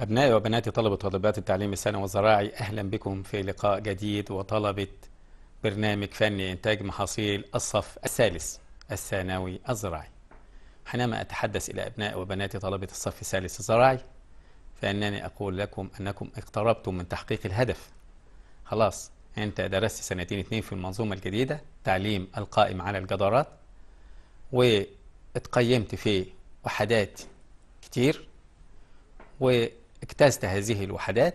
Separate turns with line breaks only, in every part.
أبنائي وبناتي طلبة وطالبات التعليم الثانوي والزراعي أهلا بكم في لقاء جديد وطلبة برنامج فني إنتاج محاصيل الصف الثالث الثانوي الزراعي حينما أتحدث إلى أبنائي وبناتي طلبة الصف الثالث الزراعي فإنني أقول لكم أنكم اقتربتم من تحقيق الهدف خلاص أنت درست سنتين اتنين في المنظومة الجديدة تعليم القائم على الجدارات واتقيمت في وحدات كتير و اجتزت هذه الوحدات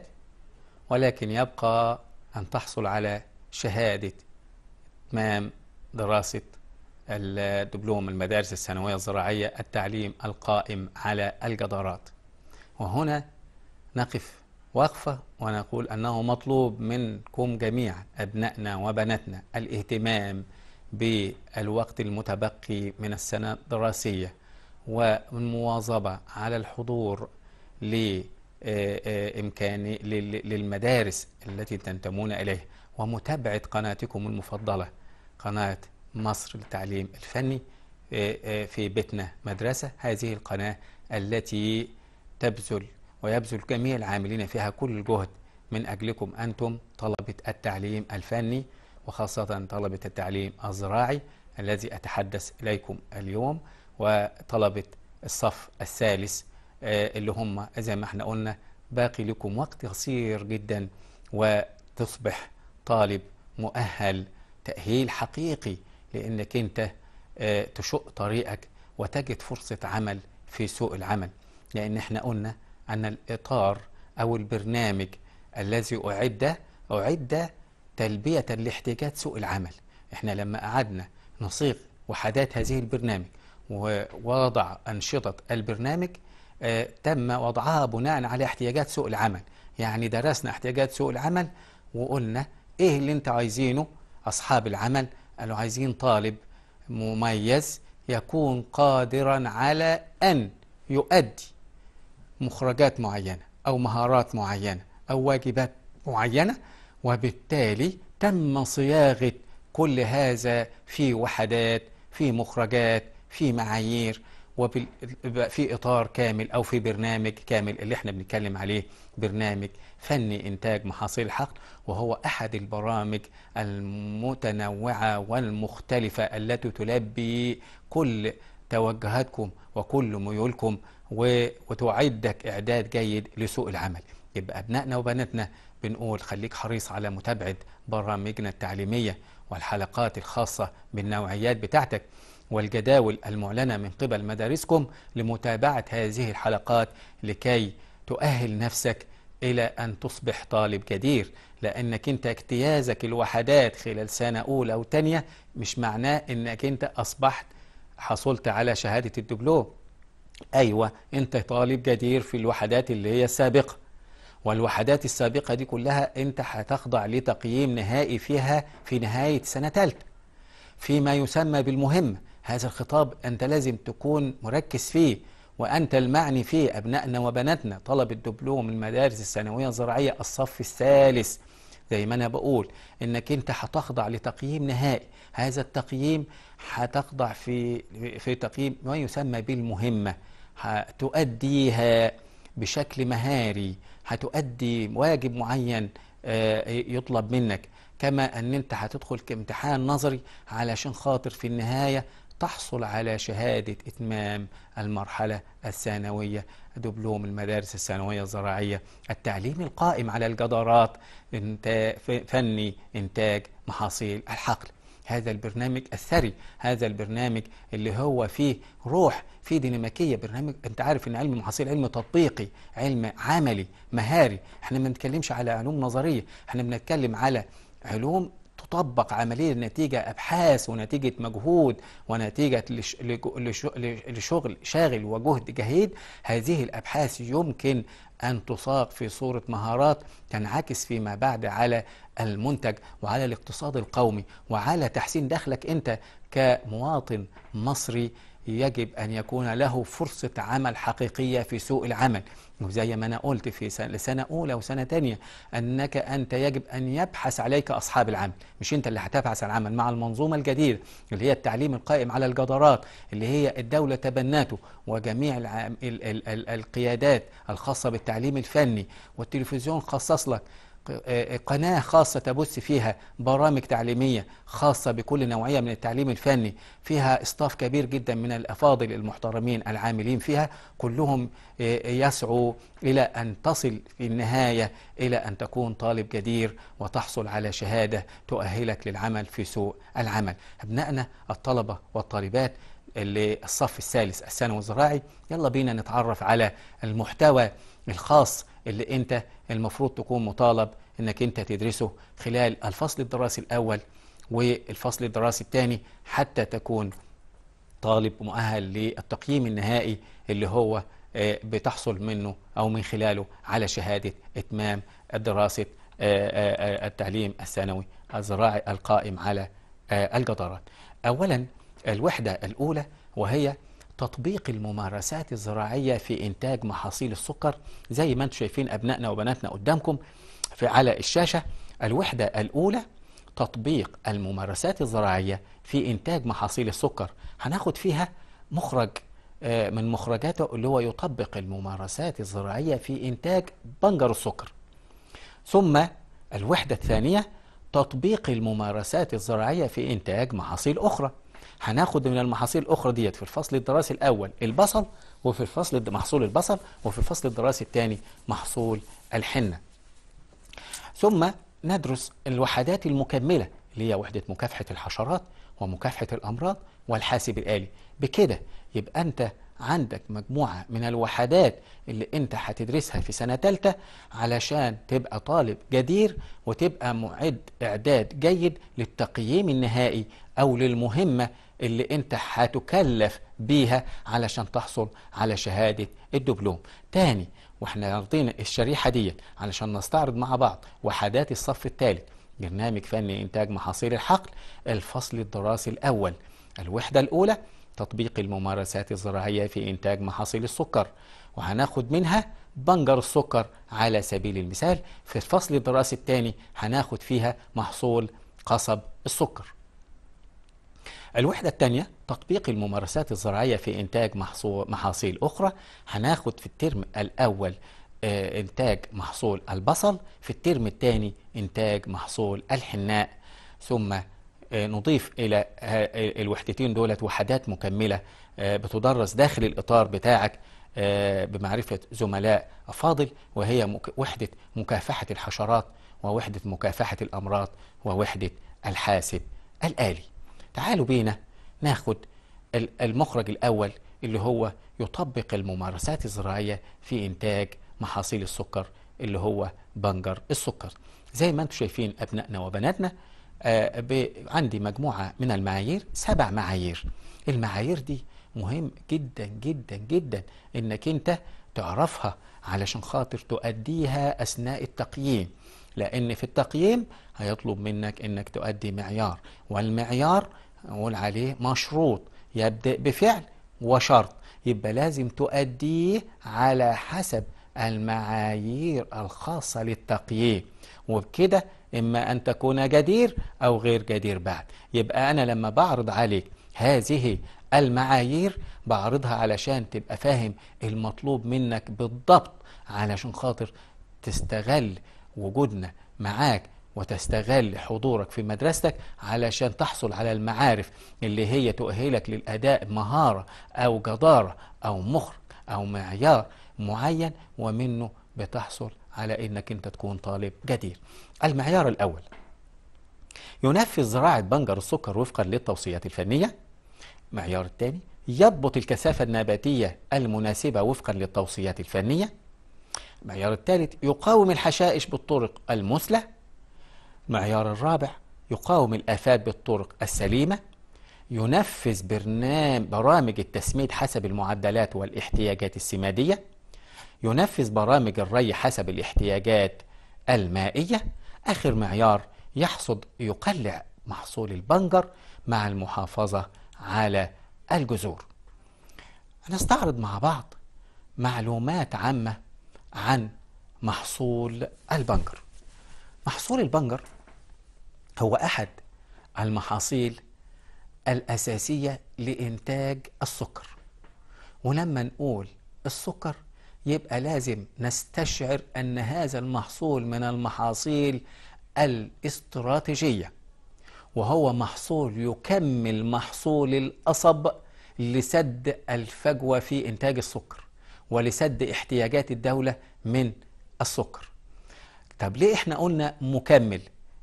ولكن يبقى أن تحصل على شهادة إتمام دراسة الدبلوم المدارس الثانوية الزراعية التعليم القائم على الجدارات وهنا نقف وقفة ونقول أنه مطلوب منكم جميعا أبنائنا وبناتنا الاهتمام بالوقت المتبقي من السنة الدراسية والمواظبة على الحضور للمدارس آه، آه، إمكاني للمدارس التي تنتمون إليها ومتابعة قناتكم المفضلة قناة مصر للتعليم الفني آه، في بيتنا مدرسة هذه القناة التي تبذل ويبذل جميع العاملين فيها كل الجهد من أجلكم أنتم طلبة التعليم الفني وخاصة طلبة التعليم الزراعي الذي أتحدث إليكم اليوم وطلبة الصف الثالث آه، اللي هم زي ما احنا قلنا باقي لكم وقت قصير جدا وتصبح طالب مؤهل تأهيل حقيقي لأنك أنت آه، تشق طريقك وتجد فرصة عمل في سوق العمل لأن احنا قلنا أن الإطار أو البرنامج الذي أعد أعد تلبية لاحتياجات سوق العمل احنا لما قعدنا نصيغ وحدات هذه البرنامج ووضع أنشطة البرنامج تم وضعها بناء على احتياجات سوق العمل يعني درسنا احتياجات سوق العمل وقلنا ايه اللي انت عايزينه اصحاب العمل قالوا عايزين طالب مميز يكون قادرا على ان يؤدي مخرجات معينه او مهارات معينه او واجبات معينه وبالتالي تم صياغه كل هذا في وحدات في مخرجات في معايير وفي في اطار كامل او في برنامج كامل اللي احنا بنتكلم عليه برنامج فني انتاج محاصيل الحقل وهو احد البرامج المتنوعه والمختلفه التي تلبي كل توجهاتكم وكل ميولكم وتعدك اعداد جيد لسوق العمل يبقى ابنائنا وبناتنا بنقول خليك حريص على متابعه برامجنا التعليميه والحلقات الخاصه بالنوعيات بتاعتك والجداول المعلنة من قبل مدارسكم لمتابعة هذه الحلقات لكي تؤهل نفسك إلى أن تصبح طالب جدير لأنك أنت اجتيازك الوحدات خلال سنة أولى أو تانية مش معناه أنك أنت أصبحت حصلت على شهادة الدبلوم أيوة أنت طالب جدير في الوحدات اللي هي السابقة والوحدات السابقة دي كلها أنت هتخضع لتقييم نهائي فيها في نهاية سنة ثالثة فيما يسمى بالمهمة هذا الخطاب أنت لازم تكون مركز فيه وأنت المعني فيه أبنائنا وبناتنا طلب الدبلوم المدارس الثانوية الزراعية الصف الثالث زي ما أنا بقول إنك أنت هتخضع لتقييم نهائي هذا التقييم هتخضع في في تقييم ما يسمى بالمهمة هتؤديها بشكل مهاري هتؤدي واجب معين آه، يطلب منك كما أن أنت هتدخل كامتحان نظري علشان خاطر في النهاية تحصل على شهادة إتمام المرحلة الثانوية دبلوم المدارس الثانوية الزراعية التعليم القائم على الجدارات فني إنتاج محاصيل الحقل هذا البرنامج الثري هذا البرنامج اللي هو فيه روح فيه ديناميكيه برنامج انت عارف ان علم المحاصيل علم تطبيقي علم عملي مهاري احنا ما بنتكلمش على علوم نظريه احنا بنتكلم على علوم تطبق عملية نتيجة أبحاث ونتيجة مجهود ونتيجة لشغل شاغل وجهد جهيد هذه الأبحاث يمكن أن تساق في صورة مهارات تنعكس فيما بعد على المنتج وعلى الاقتصاد القومي وعلى تحسين دخلك أنت كمواطن مصري يجب أن يكون له فرصة عمل حقيقية في سوق العمل وزي ما أنا قلت في سنة أولى وسنة تانية أنك أنت يجب أن يبحث عليك أصحاب العمل مش أنت اللي هتبحث عن عمل مع المنظومة الجديدة اللي هي التعليم القائم على الجدارات اللي هي الدولة تبناته وجميع ال ال ال ال القيادات الخاصة بالتعليم الفني والتلفزيون خصص لك قناة خاصة تبث فيها برامج تعليمية خاصة بكل نوعية من التعليم الفني فيها إصطاف كبير جدا من الأفاضل المحترمين العاملين فيها كلهم آه، يسعوا إلى أن تصل في النهاية إلى أن تكون طالب جدير وتحصل على شهادة تؤهلك للعمل في سوق العمل أبنائنا الطلبة والطالبات اللي الصف الثالث الثانوي الزراعي يلا بينا نتعرف على المحتوى الخاص اللي انت المفروض تكون مطالب انك انت تدرسه خلال الفصل الدراسي الاول والفصل الدراسي الثاني حتى تكون طالب مؤهل للتقييم النهائي اللي هو آه، بتحصل منه او من خلاله على شهاده اتمام دراسه آه، آه، التعليم الثانوي الزراعي القائم على الجدارات. اولا الوحده الاولى وهي تطبيق الممارسات الزراعية في إنتاج محاصيل السكر زي ما انتم شايفين أبنائنا وبناتنا قدامكم في على الشاشة الوحدة الأولى تطبيق الممارسات الزراعية في إنتاج محاصيل السكر هناخد فيها مخرج آه، من مخرجاته اللي هو يطبق الممارسات الزراعية في إنتاج بنجر السكر ثم الوحدة الثانية تطبيق الممارسات الزراعية في إنتاج محاصيل أخرى هناخد من المحاصيل الاخرى ديت في الفصل الدراسي الاول البصل وفي الفصل محصول البصل وفي الفصل الدراسي الثاني محصول الحنه ثم ندرس الوحدات المكمله اللي هي وحده مكافحه الحشرات ومكافحه الامراض والحاسب الالي بكده يبقى انت عندك مجموعة من الوحدات اللي انت هتدرسها في سنة تالتة علشان تبقى طالب جدير وتبقى معد اعداد جيد للتقييم النهائي او للمهمة اللي انت هتكلف بيها علشان تحصل على شهادة الدبلوم تاني واحنا رضينا الشريحة دي علشان نستعرض مع بعض وحدات الصف الثالث برنامج فني إنتاج محاصيل الحقل الفصل الدراسي الأول الوحدة الأولى تطبيق الممارسات الزراعية في إنتاج محاصيل السكر وهناخد منها بنجر السكر على سبيل المثال في الفصل الدراسي الثاني هناخد فيها محصول قصب السكر الوحدة الثانية تطبيق الممارسات الزراعية في إنتاج محاصيل أخرى هناخد في الترم الأول آه، إنتاج محصول البصل في الترم الثاني إنتاج محصول الحناء ثم آه، نضيف إلى آه، الوحدتين دولت وحدات مكملة آه، بتدرس داخل الإطار بتاعك بمعرفة زملاء أفاضل وهي وحدة مكافحة الحشرات ووحدة مكافحة الأمراض ووحدة الحاسب الآلي تعالوا بينا ناخد المخرج الأول اللي هو يطبق الممارسات الزراعية في إنتاج محاصيل السكر اللي هو بنجر السكر زي ما انتم شايفين أبنائنا وبناتنا آه، عندي مجموعة من المعايير سبع معايير المعايير دي مهم جدا جدا جدا انك انت تعرفها علشان خاطر تؤديها اثناء التقييم لان في التقييم هيطلب منك انك تؤدي معيار والمعيار نقول عليه مشروط يبدأ بفعل وشرط يبقى لازم تؤديه على حسب المعايير الخاصة للتقييم وبكده إما أن تكون جدير أو غير جدير بعد يبقى أنا لما بعرض عليك هذه المعايير بعرضها علشان تبقى فاهم المطلوب منك بالضبط علشان خاطر تستغل وجودنا معاك وتستغل حضورك في مدرستك علشان تحصل على المعارف اللي هي تؤهلك للأداء مهارة أو جدارة أو مخرج أو معيار معين ومنه بتحصل على انك انت تكون طالب جدير المعيار الاول ينفذ زراعة بنجر السكر وفقا للتوصيات الفنية المعيار الثاني يضبط الكثافة النباتية المناسبة وفقا للتوصيات الفنية المعيار الثالث يقاوم الحشائش بالطرق المثلى المعيار الرابع يقاوم الآفات بالطرق السليمة ينفذ برنامج برامج التسميد حسب المعدلات والاحتياجات السمادية ينفذ برامج الري حسب الاحتياجات المائية آخر معيار يحصد يقلع محصول البنجر مع المحافظة على الجذور هنستعرض مع بعض معلومات عامة عن محصول البنجر محصول البنجر هو أحد المحاصيل الأساسية لإنتاج السكر ولما نقول السكر يبقى لازم نستشعر أن هذا المحصول من المحاصيل الاستراتيجية وهو محصول يكمل محصول القصب لسد الفجوة في إنتاج السكر ولسد احتياجات الدولة من السكر طب ليه احنا قلنا مكمل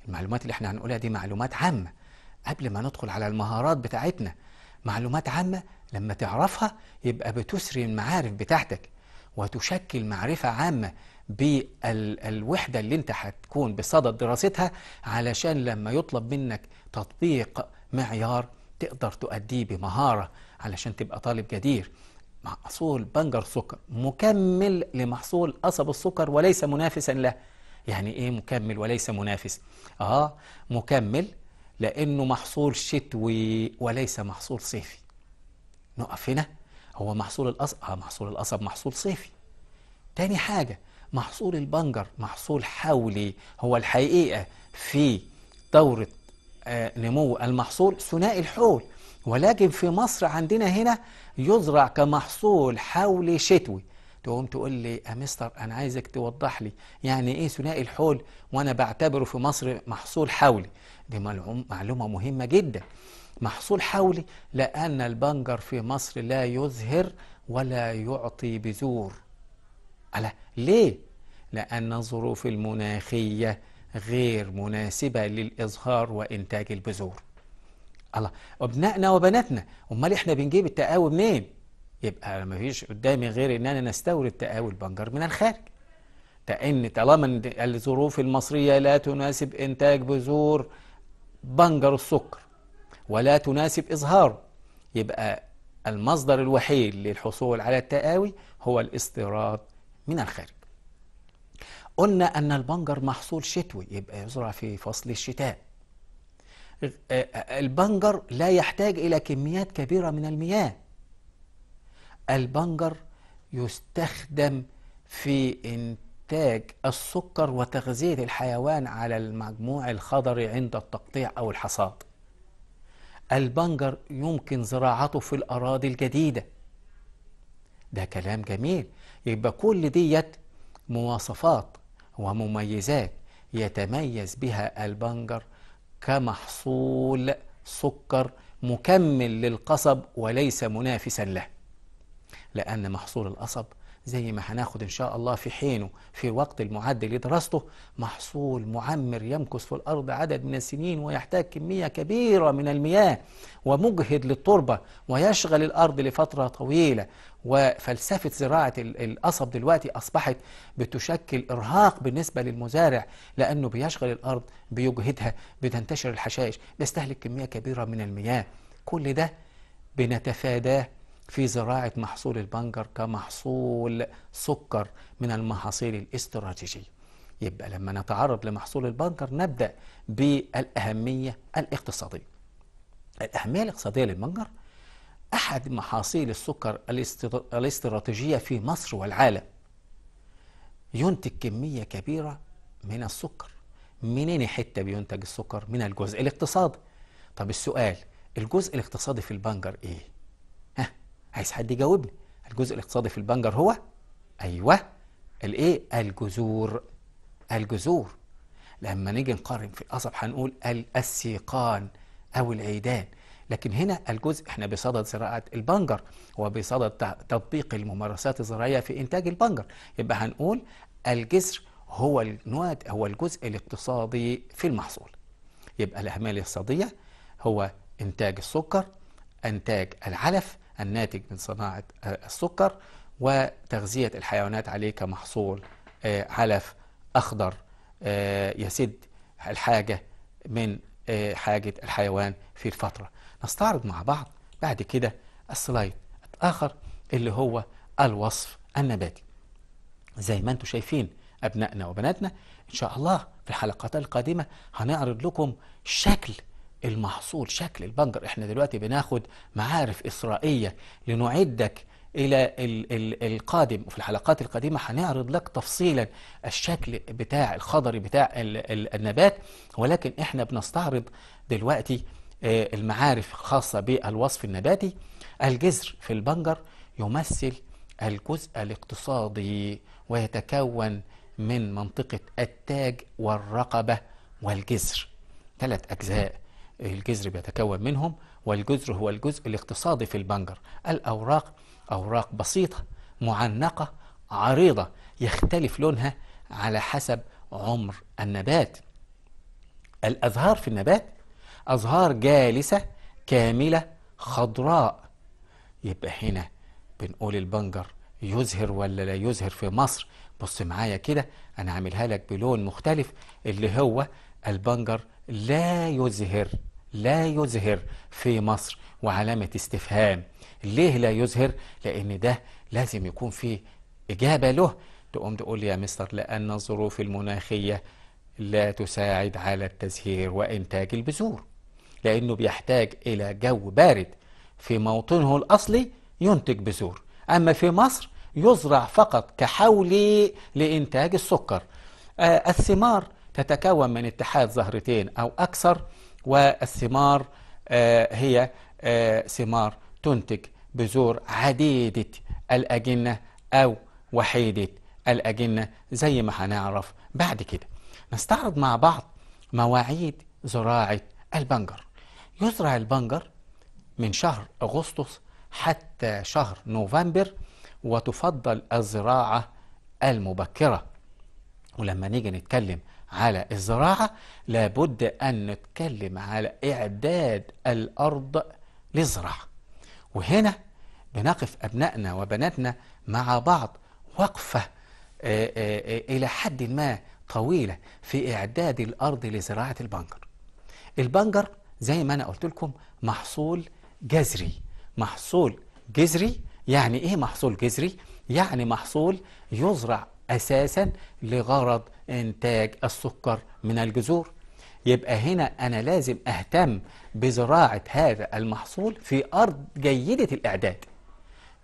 المعلومات اللي احنا هنقولها دي معلومات عامة قبل ما ندخل على المهارات بتاعتنا معلومات عامة لما تعرفها يبقى بتسري المعارف بتاعتك وتشكل معرفة عامة بالوحدة اللي انت هتكون بصدد دراستها علشان لما يطلب منك تطبيق معيار تقدر تؤديه بمهارة علشان تبقى طالب جدير محصول بنجر سكر مكمل لمحصول قصب السكر وليس منافسا له يعني ايه مكمل وليس منافس اه مكمل لانه محصول شتوي وليس محصول صيفي نقف هنا هو محصول القصب اه محصول القصب محصول صيفي تاني حاجه محصول البنجر محصول حولي هو الحقيقه في دوره آه نمو المحصول ثنائي الحول ولكن في مصر عندنا هنا يزرع كمحصول حولي شتوي تقوم تقول لي يا آه، مستر انا عايزك توضح لي يعني ايه ثنائي الحول وانا بعتبره في مصر محصول حولي دي معلومه مهمه جدا محصول حولي لأن البنجر في مصر لا يزهر ولا يعطي بذور ألا ليه؟ لأن الظروف المناخية غير مناسبة للإزهار وإنتاج البذور الله أبنائنا وبناتنا أمال إحنا بنجيب التقاوي منين؟ يبقى ما فيش قدامي غير إن أنا نستورد تقاوي البنجر من الخارج لأن طالما الظروف المصرية لا تناسب إنتاج بذور بنجر السكر ولا تناسب إظهاره يبقى المصدر الوحيد للحصول على التقاوي هو الاستيراد من الخارج قلنا أن البنجر محصول شتوي يبقى يزرع في فصل الشتاء البنجر لا يحتاج إلى كميات كبيرة من المياه البنجر يستخدم في إنتاج السكر وتغذية الحيوان على المجموع الخضري عند التقطيع أو الحصاد البنجر يمكن زراعته في الأراضي الجديدة ده كلام جميل يبقى كل ديت مواصفات ومميزات يتميز بها البنجر كمحصول سكر مكمل للقصب وليس منافسا له لأن محصول القصب زي ما هناخد إن شاء الله في حينه في وقت المعد لدراسته محصول معمر يمكث في الأرض عدد من السنين ويحتاج كمية كبيرة من المياه ومجهد للتربة ويشغل الأرض لفترة طويلة وفلسفة زراعة القصب دلوقتي أصبحت بتشكل إرهاق بالنسبة للمزارع لأنه بيشغل الأرض بيجهدها بتنتشر الحشائش بيستهلك كمية كبيرة من المياه كل ده بنتفاداه في زراعة محصول البنجر كمحصول سكر من المحاصيل الاستراتيجية يبقى لما نتعرض لمحصول البنجر نبدأ بالأهمية الاقتصادية الأهمية الاقتصادية للبنجر أحد محاصيل السكر الاستراتيجية في مصر والعالم ينتج كمية كبيرة من السكر منين حتة بينتج السكر؟ من الجزء الاقتصادي طب السؤال الجزء الاقتصادي في البنجر إيه؟ عايز حد يجاوبني الجزء الاقتصادي في البنجر هو ايوه الايه الجذور الجذور لما نيجي نقارن في القصب هنقول السيقان او العيدان لكن هنا الجزء احنا بصدد زراعه البنجر وبصدد تطبيق الممارسات الزراعيه في انتاج البنجر يبقى هنقول الجسر هو النواد هو الجزء الاقتصادي في المحصول يبقى الاعمال الاقتصاديه هو انتاج السكر انتاج العلف الناتج من صناعة السكر وتغذية الحيوانات عليه كمحصول علف آه، أخضر آه، يسد الحاجة من آه، حاجة الحيوان في الفترة نستعرض مع بعض بعد كده السلايد الآخر اللي هو الوصف النباتي زي ما انتم شايفين أبنائنا وبناتنا إن شاء الله في الحلقات القادمة هنعرض لكم شكل المحصول شكل البنجر احنا دلوقتي بناخد معارف إسرائية لنعدك إلى ال ال القادم وفي الحلقات القادمة هنعرض لك تفصيلا الشكل بتاع الخضري بتاع ال ال النبات ولكن احنا بنستعرض دلوقتي آه، المعارف الخاصة بالوصف النباتي الجذر في البنجر يمثل الجزء الاقتصادي ويتكون من منطقة التاج والرقبة والجذر ثلاث أجزاء الجذر بيتكون منهم والجذر هو الجزء الاقتصادي في البنجر الأوراق أوراق بسيطة معنقة عريضة يختلف لونها على حسب عمر النبات الأزهار في النبات أزهار جالسة كاملة خضراء يبقى هنا بنقول البنجر يزهر ولا لا يزهر في مصر بص معايا كده أنا عاملها لك بلون مختلف اللي هو البنجر لا يزهر لا يزهر في مصر وعلامة استفهام ليه لا يزهر لأن ده لازم يكون فيه إجابة له تقوم تقول يا مستر لأن الظروف المناخية لا تساعد على التزهير وإنتاج البذور لأنه بيحتاج إلى جو بارد في موطنه الأصلي ينتج بذور أما في مصر يزرع فقط كحولي لإنتاج السكر آه الثمار تتكون من اتحاد زهرتين أو أكثر والثمار آه، هي آه، ثمار تنتج بذور عديدة الأجنة أو وحيدة الأجنة زي ما هنعرف بعد كده نستعرض مع بعض مواعيد زراعة البنجر يزرع البنجر من شهر أغسطس حتى شهر نوفمبر وتفضل الزراعة المبكرة ولما نيجي نتكلم على الزراعة لابد أن نتكلم على إعداد الأرض للزراعة وهنا بنقف أبنائنا وبناتنا مع بعض وقفة آآ آه، آآ آه، آه، إلى حد ما طويلة في إعداد الأرض لزراعة البنجر البنجر زي ما أنا قلت لكم محصول جذري محصول جذري يعني إيه محصول جذري؟ يعني محصول يزرع أساسا لغرض إنتاج السكر من الجذور يبقى هنا أنا لازم أهتم بزراعة هذا المحصول في أرض جيدة الإعداد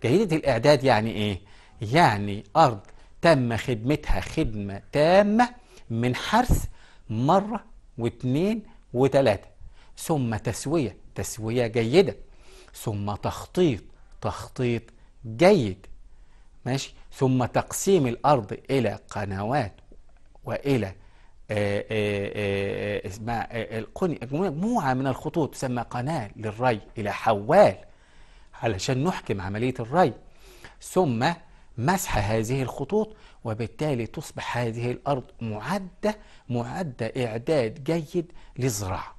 جيدة الإعداد يعني إيه؟ يعني أرض تم خدمتها خدمة تامة من حرث مرة واثنين وثلاثة ثم تسوية تسوية جيدة ثم تخطيط تخطيط جيد ماشي ثم تقسيم الأرض إلى قنوات وإلى آه، آه، آه، اسمها مجموعة من الخطوط تسمى قناة للري إلى حوال علشان نحكم عملية الري ثم مسح هذه الخطوط وبالتالي تصبح هذه الأرض معدة معدة إعداد جيد للزراعة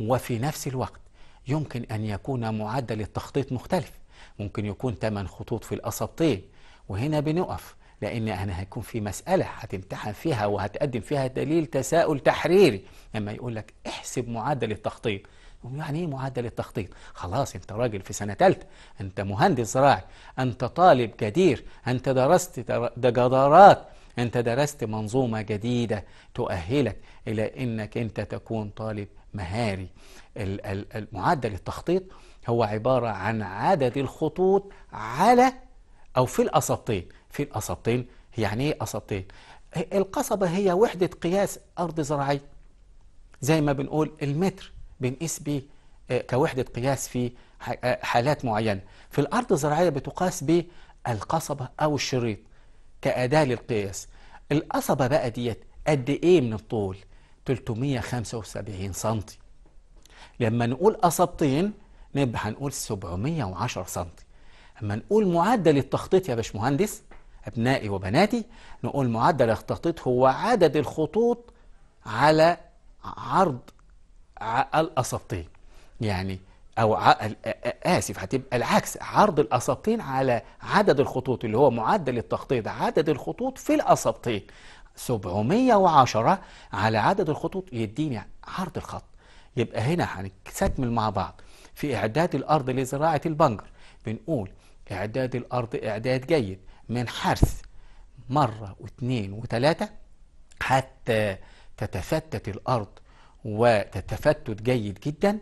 وفي نفس الوقت يمكن أن يكون معدل التخطيط مختلف ممكن يكون ثمان خطوط في الأساطيل وهنا بنقف لأن أنا هيكون في مسألة هتمتحن فيها وهتقدم فيها دليل تساؤل تحريري لما يقول لك احسب معدل التخطيط يعني ايه معدل التخطيط خلاص انت راجل في سنه ثالثه انت مهندس زراعي انت طالب جدير انت درست جدارات انت درست منظومه جديده تؤهلك الى انك انت تكون طالب مهاري معدل التخطيط هو عبارة عن عدد الخطوط على أو في الأسطين في الأسطين يعني إيه أسطين؟ القصبة هي وحدة قياس أرض زراعية زي ما بنقول المتر بنقيس بيه آه، كوحدة قياس في آه، حالات معينة في الأرض الزراعية بتقاس بالقصبة أو الشريط كأداة للقياس القصبة بقى ديت قد إيه من الطول 375 سنتي لما نقول قصبتين نبقى يبقى هنقول 710 سم اما نقول معدل التخطيط يا باشمهندس ابنائي وبناتي نقول معدل التخطيط هو عدد الخطوط على عرض الاسبطين يعني او اسف هتبقى العكس عرض الاسبطين على عدد الخطوط اللي هو معدل التخطيط عدد الخطوط في الاسبطين 710 على عدد الخطوط يديني عرض الخط يبقى هنا هنستكمل مع بعض في إعداد الأرض لزراعة البنجر بنقول إعداد الأرض إعداد جيد من حرث مرة واثنين وثلاثة حتى تتفتت الأرض وتتفتت جيد جدا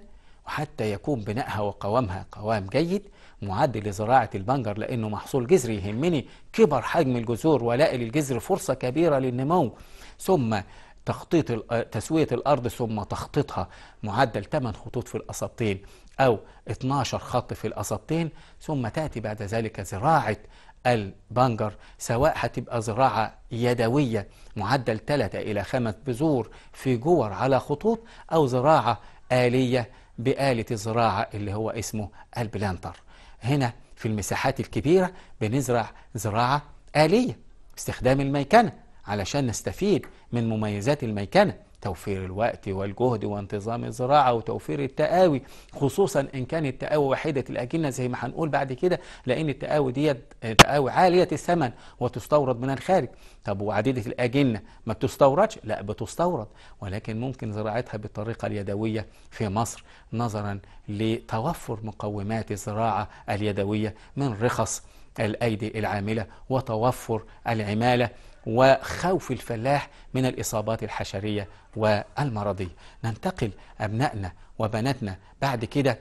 وحتى يكون بنائها وقوامها قوام جيد معدل لزراعة البنجر لأنه محصول جذري يهمني كبر حجم الجذور ولاقي للجزر فرصة كبيرة للنمو ثم تخطيط تسوية الأرض ثم تخطيطها معدل 8 خطوط في الأساطين أو 12 خط في الأصابتين ثم تأتي بعد ذلك زراعة البنجر سواء هتبقى زراعة يدوية معدل 3 إلى 5 بذور في جور على خطوط أو زراعة آلية بآلة الزراعة اللي هو اسمه البلانتر هنا في المساحات الكبيرة بنزرع زراعة آلية باستخدام الميكنة علشان نستفيد من مميزات الميكنة توفير الوقت والجهد وانتظام الزراعة وتوفير التقاوي خصوصا إن كانت التقاوي وحيدة الأجنة زي ما هنقول بعد كده لأن التقاوي ديت تقاوي عالية الثمن وتستورد من الخارج طب وعديدة الأجنة ما بتستوردش؟ لا بتستورد ولكن ممكن زراعتها بالطريقة اليدوية في مصر نظرا لتوفر مقومات الزراعة اليدوية من رخص الأيدي العاملة وتوفر العمالة وخوف الفلاح من الإصابات الحشرية والمرضية ننتقل أبنائنا وبناتنا بعد كده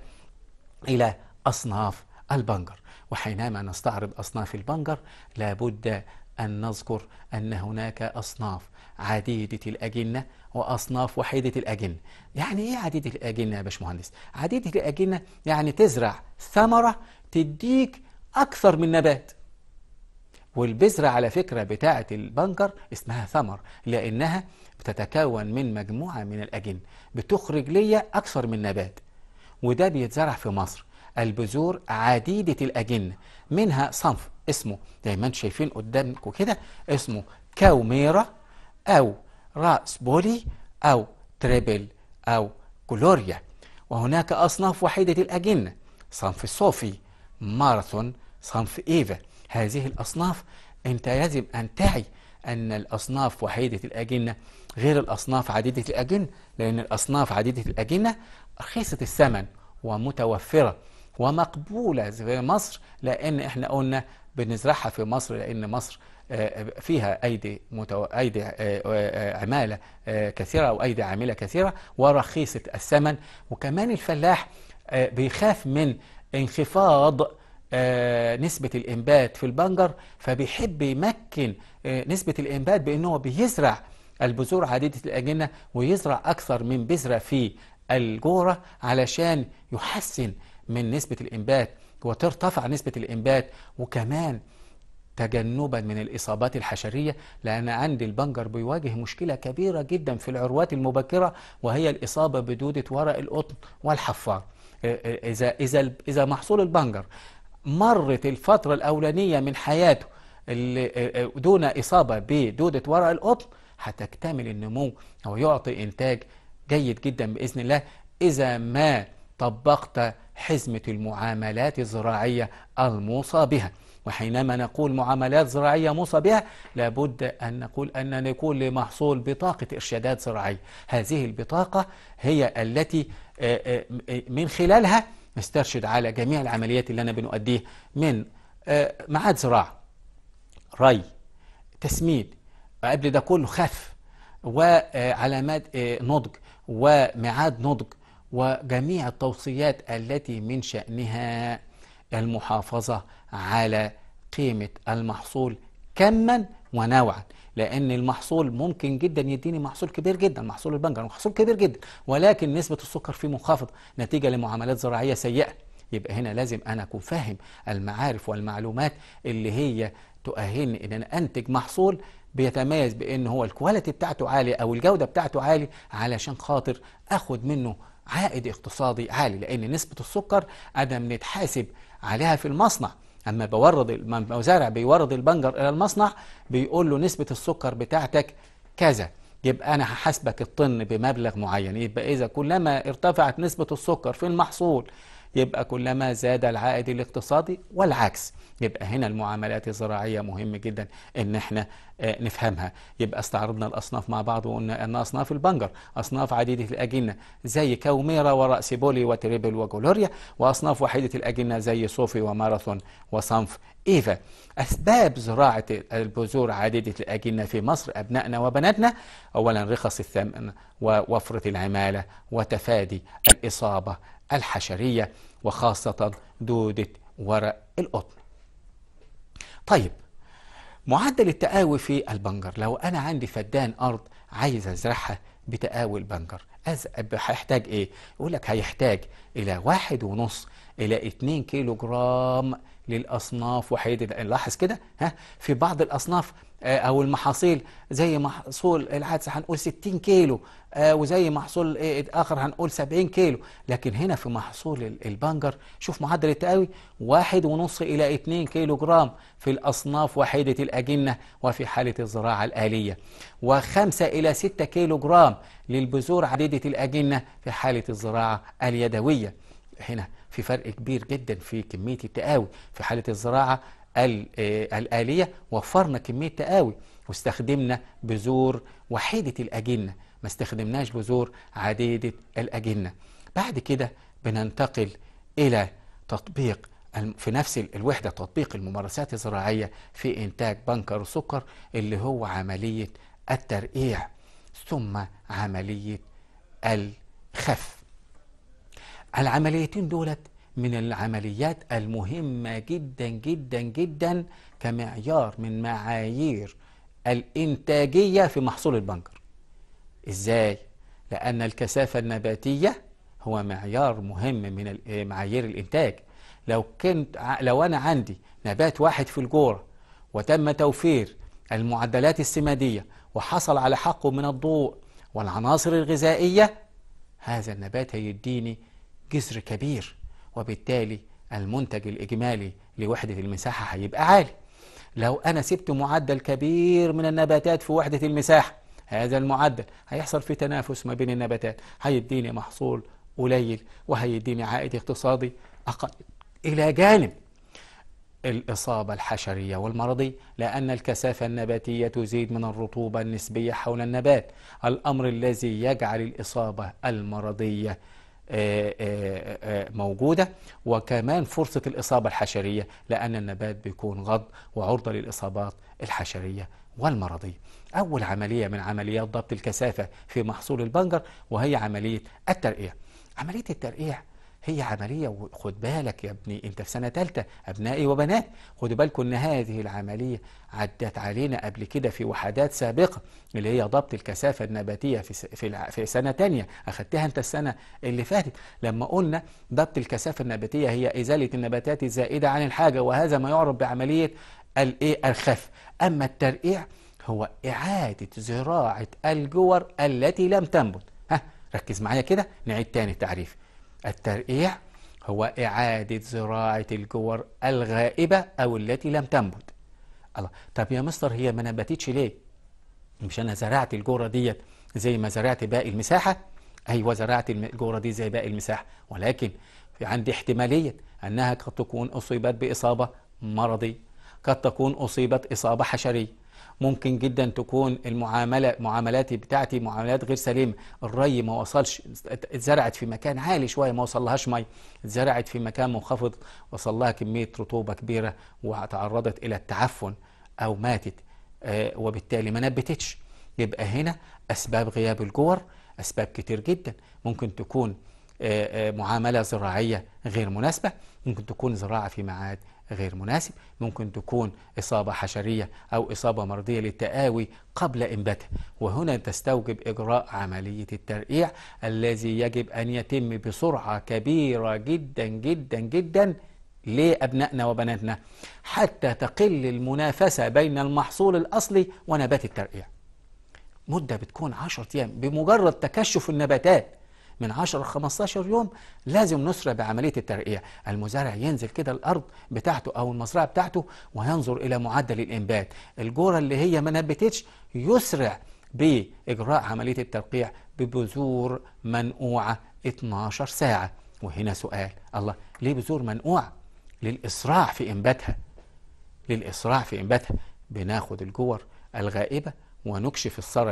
إلى أصناف البنجر وحينما نستعرض أصناف البنجر لابد أن نذكر أن هناك أصناف عديدة الأجنة وأصناف وحيدة الأجنة يعني إيه عديدة الأجنة يا باشمهندس؟ عديدة الأجنة يعني تزرع ثمرة تديك أكثر من نبات والبذرة على فكرة بتاعة البنجر اسمها ثمر لأنها بتتكون من مجموعة من الأجن بتخرج ليا أكثر من نبات وده بيتزرع في مصر البذور عديدة الأجن منها صنف اسمه زي ما انتم شايفين قدامكم كده اسمه كوميرا أو رأس بولي أو تريبل أو كلوريا وهناك أصناف وحيدة الأجن صنف الصوفي ماراثون صنف إيفا هذه الأصناف أنت يجب أن تعي أن الأصناف وحيدة الأجنة غير الأصناف عديدة الأجنة لأن الأصناف عديدة الأجنة رخيصة الثمن ومتوفرة ومقبولة في مصر لأن إحنا قلنا بنزرعها في مصر لأن مصر آه، فيها أيدي, متو... أيدي آه، آه، عمالة كثيرة أو أيدي عاملة كثيرة ورخيصة الثمن وكمان الفلاح بيخاف من انخفاض آه، نسبة الإنبات في البنجر فبيحب يمكن آه، نسبة الإنبات بأنه بيزرع البذور عديدة الأجنة ويزرع أكثر من بذرة في الجورة علشان يحسن من نسبة الإنبات وترتفع نسبة الإنبات وكمان تجنبا من الإصابات الحشرية لأن عند البنجر بيواجه مشكلة كبيرة جدا في العروات المبكرة وهي الإصابة بدودة ورق القطن والحفار آه، إذا, إذا, إذا محصول البنجر مرت الفترة الأولانية من حياته اللي آه، آه، دون إصابة بدودة ورق القطن هتكتمل النمو أو يعطي إنتاج جيد جدا بإذن الله إذا ما طبقت حزمة المعاملات الزراعية الموصى بها وحينما نقول معاملات زراعية موصى بها لابد أن نقول أن نكون محصول بطاقة إرشادات زراعية هذه البطاقة هي التي آه، من خلالها نسترشد على جميع العمليات اللي أنا بنؤديها من آه، معاد زراعة ري تسميد قبل ده كله خف وعلامات آه، نضج وميعاد نضج وجميع التوصيات التي من شأنها المحافظة على قيمة المحصول كما ونوعا لان المحصول ممكن جدا يديني محصول كبير جدا محصول البنجر محصول كبير جدا ولكن نسبه السكر فيه منخفضه نتيجه لمعاملات زراعيه سيئه يبقى هنا لازم انا اكون فاهم المعارف والمعلومات اللي هي تؤهلني ان انا انتج محصول بيتميز بان هو الكواليتي بتاعته عالي او الجوده بتاعته عالي علشان خاطر اخد منه عائد اقتصادي عالي لان نسبه السكر انا بنتحاسب عليها في المصنع اما بورد المزارع بيورد البنجر الى المصنع بيقول له نسبه السكر بتاعتك كذا يبقى انا هحاسبك الطن بمبلغ معين يبقى اذا كلما ارتفعت نسبه السكر في المحصول يبقى كلما زاد العائد الاقتصادي والعكس يبقى هنا المعاملات الزراعية مهم جدا ان احنا آه، نفهمها يبقى استعرضنا الأصناف مع بعض وقلنا أن أصناف البنجر أصناف عديدة الأجنة زي كوميرا ورأس بولي وتريبل وجولوريا وأصناف وحيدة الأجنة زي صوفي وماراثون وصنف إيفا أسباب زراعة البذور عديدة الأجنة في مصر أبنائنا وبناتنا أولا رخص الثمن ووفرة العمالة وتفادي الإصابة الحشرية وخاصة دودة ورق القطن طيب معدل التقاوي في البنجر لو أنا عندي فدان أرض عايز أزرعها بتقاوي البنجر هيحتاج إيه؟ يقول لك هيحتاج إلى واحد ونص إلى 2 كيلو جرام للأصناف وحيد لاحظ كده ها في بعض الأصناف آه، او المحاصيل زي محصول العدس هنقول 60 كيلو آه، وزي محصول آه، اخر هنقول 70 كيلو لكن هنا في محصول البنجر شوف معدل التقاوي واحد ونص الى 2 كيلو جرام في الاصناف واحده الاجنه وفي حاله الزراعه الاليه وخمسة الى 6 كيلو جرام للبذور عديده الاجنه في حاله الزراعه اليدويه هنا في فرق كبير جدا في كمية التقاوي في حالة الزراعة آه، الآلية وفرنا كمية تقاوي واستخدمنا بذور وحيدة الأجنة ما استخدمناش بذور عديدة الأجنة بعد كده بننتقل إلى تطبيق في نفس الوحدة تطبيق الممارسات الزراعية في إنتاج بنكر السكر اللي هو عملية الترقيع ثم عملية الخف العمليتين دولت من العمليات المهمة جدا جدا جدا كمعيار من معايير الإنتاجية في محصول البنجر إزاي؟ لأن الكثافة النباتية هو معيار مهم من آه، معايير الإنتاج لو كنت لو أنا عندي نبات واحد في الجورة وتم توفير المعدلات السمادية وحصل على حقه من الضوء والعناصر الغذائية هذا النبات هيديني جسر كبير وبالتالي المنتج الإجمالي لوحدة المساحة هيبقى عالي لو أنا سبت معدل كبير من النباتات في وحدة المساحة هذا المعدل هيحصل في تنافس ما بين النباتات هيديني محصول قليل وهيديني عائد اقتصادي أقل إلى جانب الإصابة الحشرية والمرضية لأن الكثافة النباتية تزيد من الرطوبة النسبية حول النبات الأمر الذي يجعل الإصابة المرضية آه، آه، آه، موجودة وكمان فرصة الإصابة الحشرية لأن النبات بيكون غض وعرضة للإصابات الحشرية والمرضية أول عملية من عمليات ضبط الكثافة في محصول البنجر وهي عملية الترقيع عملية الترقيع هي عملية وخد بالك يا ابني انت في سنة تالتة ابنائي وبنات خدوا بالكم ان هذه العملية عدت علينا قبل كده في وحدات سابقة اللي هي ضبط الكثافة النباتية في في في سنة تانية اخدتها انت السنة اللي فاتت لما قلنا ضبط الكثافة النباتية هي ازالة النباتات الزائدة عن الحاجة وهذا ما يعرف بعملية الايه الخف اما الترقيع هو إعادة زراعة الجور التي لم تنبت ها ركز معايا كده نعيد تاني التعريف الترقيع هو إعادة زراعة الجور الغائبة أو التي لم تنبت الله طب يا مستر هي ما نبتتش ليه؟ مش أنا زرعت الجورة ديت زي ما زرعت باقي المساحة أيوة زرعت الجورة دي زي باقي المساحة ولكن في عندي احتمالية أنها قد تكون أصيبت بإصابة مرضية قد تكون أصيبت إصابة حشرية ممكن جدا تكون المعامله معاملاتي بتاعتي معاملات غير سليمه الري ما وصلش اتزرعت في مكان عالي شويه ما وصلهاش مي اتزرعت في مكان منخفض وصل لها كميه رطوبه كبيره وتعرضت الى التعفن او ماتت آه، وبالتالي ما نبتتش يبقى هنا اسباب غياب الجور اسباب كتير جدا ممكن تكون آه، آه، معامله زراعيه غير مناسبه ممكن تكون زراعه في معاد غير مناسب ممكن تكون إصابة حشرية أو إصابة مرضية للتآوي قبل إنباتها وهنا تستوجب إجراء عملية الترقيع الذي يجب أن يتم بسرعة كبيرة جدا جدا جدا لأبنائنا وبناتنا حتى تقل المنافسة بين المحصول الأصلي ونبات الترقيع مدة بتكون 10 أيام بمجرد تكشف النباتات من 10 ل 15 يوم لازم نسرع بعمليه الترقيع المزارع ينزل كده الارض بتاعته او المزرعه بتاعته وينظر الى معدل الانبات الجوره اللي هي ما نبتتش يسرع باجراء عمليه الترقيع ببذور منقوعه 12 ساعه وهنا سؤال الله ليه بذور منقوعه للاسراع في انباتها للاسراع في انباتها بناخد الجور الغائبه ونكشف الثرى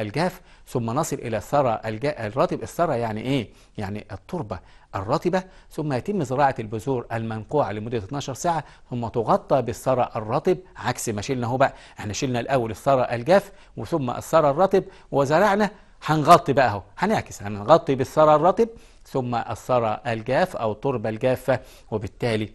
الجاف ثم نصل الى الثرى الرطب الثرى يعني ايه يعني التربه الرطبه ثم يتم زراعه البذور المنقوعه لمده 12 ساعه ثم تغطى بالثرى الرطب عكس ما شلنا اهو بقى احنا شلنا الاول الثرى الجاف وثم الثرى الرطب وزرعنا هنغطي بقى اهو هنعكس هنغطي بالثرى الرطب ثم الثرى الجاف او التربه الجافه وبالتالي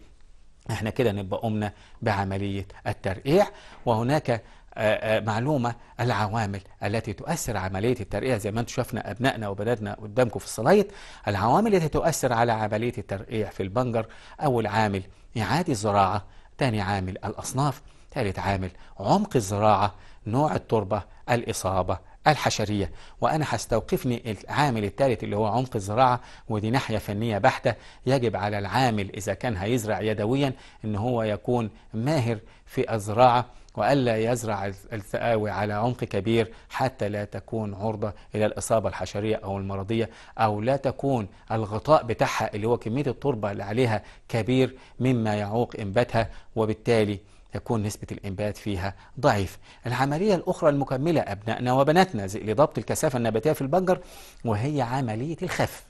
احنا كده نبقى قمنا بعمليه الترقيع وهناك آه، آه، معلومة العوامل التي تؤثر عملية الترقيع زي ما انتم شفنا أبنائنا وبناتنا قدامكم في السلايد العوامل التي تؤثر على عملية الترقيع في البنجر أول عامل إعادة الزراعة ثاني عامل الأصناف ثالث عامل عمق الزراعة نوع التربة الإصابة الحشرية وأنا هستوقفني العامل الثالث اللي هو عمق الزراعة ودي ناحية فنية بحتة يجب على العامل إذا كان هيزرع يدويا إن هو يكون ماهر في الزراعة وألا يزرع الثقاوي على عمق كبير حتى لا تكون عرضة إلى الإصابة الحشرية أو المرضية أو لا تكون الغطاء بتاعها اللي هو كمية التربة اللي عليها كبير مما يعوق إنباتها وبالتالي تكون نسبة الإنبات فيها ضعيفة العملية الأخرى المكملة أبنائنا وبناتنا لضبط الكثافة النباتية في البنجر وهي عملية الخف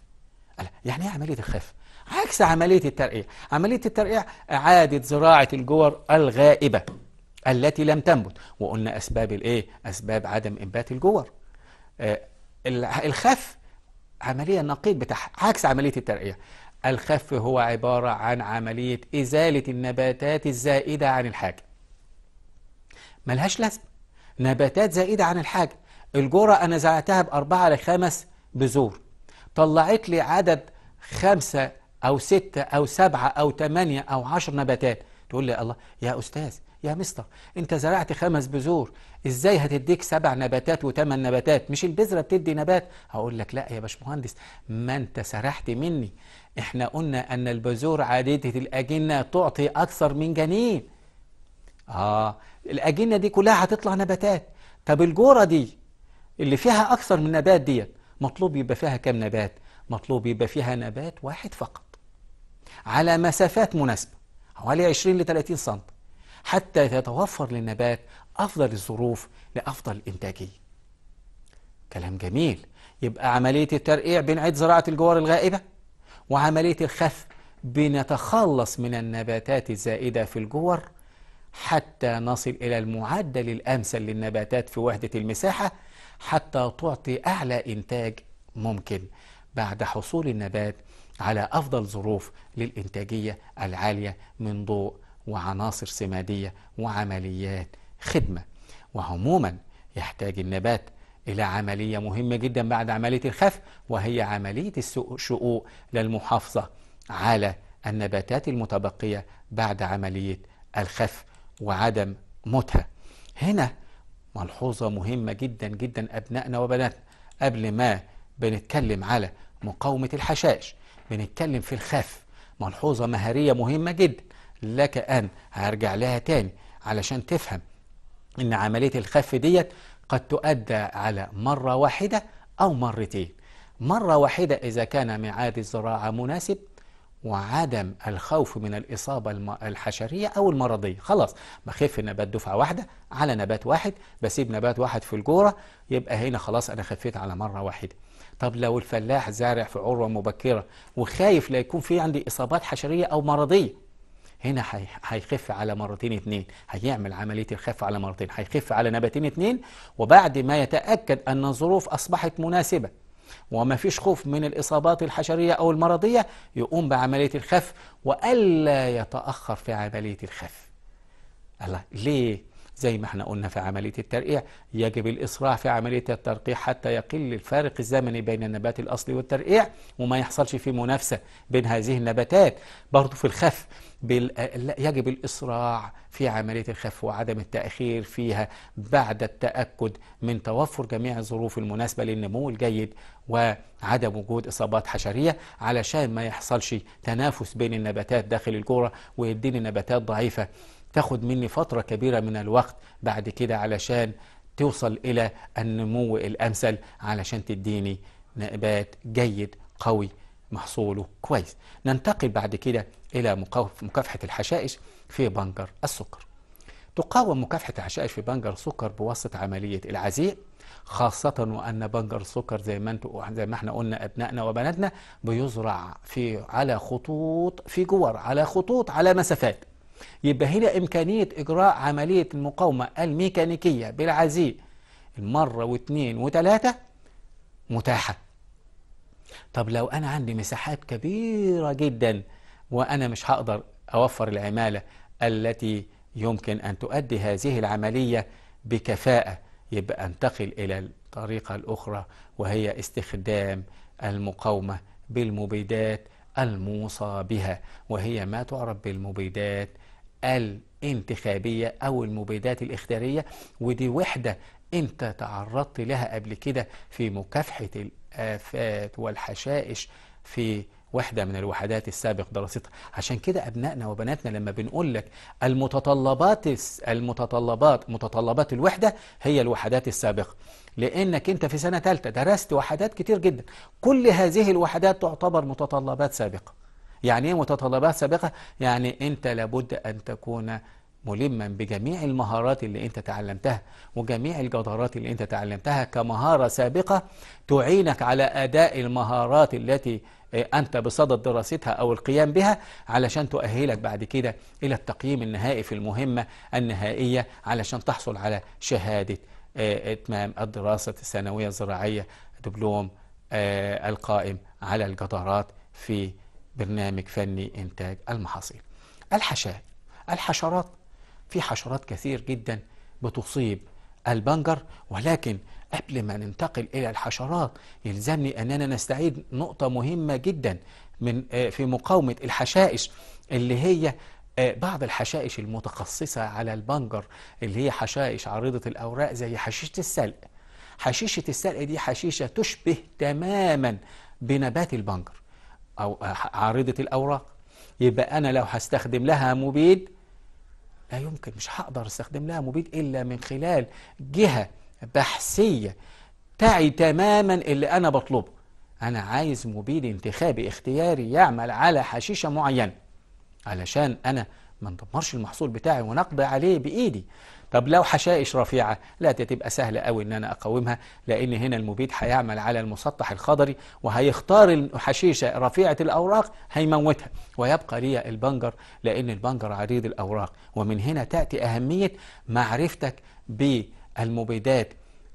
يعني إيه عملية الخف؟ عكس عملية الترقيع عملية الترقيع إعادة زراعة الجور الغائبة التي لم تنبت وقلنا أسباب الإيه؟ أسباب عدم إنبات الجور آه الخف عملية النقيض بتاعها عكس عملية الترقيع الخف هو عبارة عن عملية إزالة النباتات الزائدة عن الحاجة ملهاش لازمة نباتات زائدة عن الحاجة الجرة أنا زرعتها بأربعة لخمس بذور طلعت لي عدد خمسة أو ستة أو سبعة أو تمانية أو عشر نباتات تقول لي الله يا أستاذ يا مستر أنت زرعت خمس بذور إزاي هتديك سبع نباتات وثمان نباتات مش البذرة بتدي نبات هقول لك لا يا باشمهندس ما أنت سرحت مني احنا قلنا ان البذور عديدة الاجنة تعطي اكثر من جنين اه الاجنة دي كلها هتطلع نباتات طب الجورة دي اللي فيها اكثر من نبات ديت مطلوب يبقى فيها كام نبات مطلوب يبقى فيها نبات واحد فقط على مسافات مناسبة حوالي 20 ل 30 سم حتى تتوفر للنبات أفضل الظروف لأفضل الانتاجية كلام جميل يبقى عملية الترقيع بنعيد زراعة الجوار الغائبة وعملية الخف بنتخلص من النباتات الزائدة في الجور حتى نصل إلى المعدل الأمثل للنباتات في وحدة المساحة حتى تعطي أعلى إنتاج ممكن بعد حصول النبات على أفضل ظروف للإنتاجية العالية من ضوء وعناصر سمادية وعمليات خدمة وعموما يحتاج النبات إلى عملية مهمة جدا بعد عملية الخف وهي عملية الشقوق للمحافظة على النباتات المتبقية بعد عملية الخف وعدم موتها هنا ملحوظة مهمة جدا جدا أبنائنا وبناتنا قبل ما بنتكلم على مقاومة الحشائش بنتكلم في الخف ملحوظة مهارية مهمة جدا لك أن هرجع لها تاني علشان تفهم إن عملية الخف ديت قد تؤدى على مرة واحدة أو مرتين مرة واحدة إذا كان ميعاد الزراعة مناسب وعدم الخوف من الإصابة الحشرية أو المرضية خلاص بخف النبات دفعة واحدة على نبات واحد بسيب نبات واحد في الجورة يبقى هنا خلاص أنا خفيت على مرة واحدة طب لو الفلاح زارع في عروة مبكرة وخايف لا يكون في عندي إصابات حشرية أو مرضية هنا هيخف على مرتين اتنين هيعمل عملية الخف على مرتين هيخف على نباتين اتنين وبعد ما يتأكد أن الظروف أصبحت مناسبة وما فيش خوف من الإصابات الحشرية أو المرضية يقوم بعملية الخف وألا يتأخر في عملية الخف الله ليه؟ زي ما احنا قلنا في عملية الترقيع يجب الإسراع في عملية الترقيع حتى يقل الفارق الزمني بين النبات الأصلي والترقيع وما يحصلش في منافسة بين هذه النباتات برضو في الخف بال... يجب الإسراع في عملية الخف وعدم التأخير فيها بعد التأكد من توفر جميع الظروف المناسبة للنمو الجيد وعدم وجود إصابات حشرية علشان ما يحصلش تنافس بين النباتات داخل الجورة ويديني نباتات ضعيفة تاخد مني فترة كبيرة من الوقت بعد كده علشان توصل إلى النمو الأمثل علشان تديني نبات جيد قوي محصوله كويس ننتقل بعد كده إلى مكافحة الحشائش في بنجر السكر تقاوم مكافحة الحشائش في بنجر السكر بواسطة عملية العزيء خاصة وأن بنجر السكر زي ما انتوا زي ما احنا قلنا أبنائنا وبناتنا بيزرع في على خطوط في جور على خطوط على مسافات يبقى هنا إمكانية إجراء عملية المقاومة الميكانيكية بالعزيء المرة واثنين وثلاثة متاحة طب لو أنا عندي مساحات كبيرة جداً وأنا مش هقدر أوفر العمالة التي يمكن أن تؤدي هذه العملية بكفاءة يبقى أنتقل إلى الطريقة الأخرى وهي استخدام المقاومة بالمبيدات الموصى بها وهي ما تعرف بالمبيدات الانتخابية أو المبيدات الاختيارية ودي وحدة أنت تعرضت لها قبل كده في مكافحة الآفات والحشائش في وحدة من الوحدات السابق دراستها عشان كده أبنائنا وبناتنا لما بنقول لك المتطلبات المتطلبات متطلبات الوحدة هي الوحدات السابقة لأنك أنت في سنة ثالثة درست وحدات كتير جدا كل هذه الوحدات تعتبر متطلبات سابقة يعني إيه متطلبات سابقة؟ يعني أنت لابد أن تكون ملما بجميع المهارات اللي انت تعلمتها وجميع الجدارات اللي انت تعلمتها كمهارة سابقة تعينك على أداء المهارات التي إيه، أنت بصدد دراستها أو القيام بها علشان تؤهلك بعد كده إلى التقييم النهائي في المهمة النهائية علشان تحصل على شهادة إيه، إتمام الدراسة الثانوية الزراعية دبلوم إيه، القائم على الجدارات في برنامج فني إنتاج المحاصيل الحشاء الحشرات في حشرات كثير جدا بتصيب البنجر ولكن قبل ما ننتقل إلى الحشرات يلزمني أننا نستعيد نقطة مهمة جدا من آه، في مقاومة الحشائش اللي هي آه، بعض الحشائش المتخصصة على البنجر اللي هي حشائش عريضة الأوراق زي حشيشة السلق حشيشة السلق دي حشيشة تشبه تماما بنبات البنجر أو آه، عريضة الأوراق يبقى أنا لو هستخدم لها مبيد لا يمكن مش هقدر استخدم لها مبيد إلا من خلال جهة بحثية تعي تماما اللي أنا بطلبه أنا عايز مبيد انتخابي اختياري يعمل على حشيشة معينة علشان أنا ما ندمرش المحصول بتاعي ونقضي عليه بإيدي طب لو حشائش رفيعة لا تبقى سهلة قوي ان انا اقاومها لان هنا المبيد هيعمل على المسطح الخضري وهيختار الحشيشة رفيعة الاوراق هيموتها ويبقى لي البنجر لان البنجر عريض الاوراق ومن هنا تأتي اهمية معرفتك بالمبيد المبيدات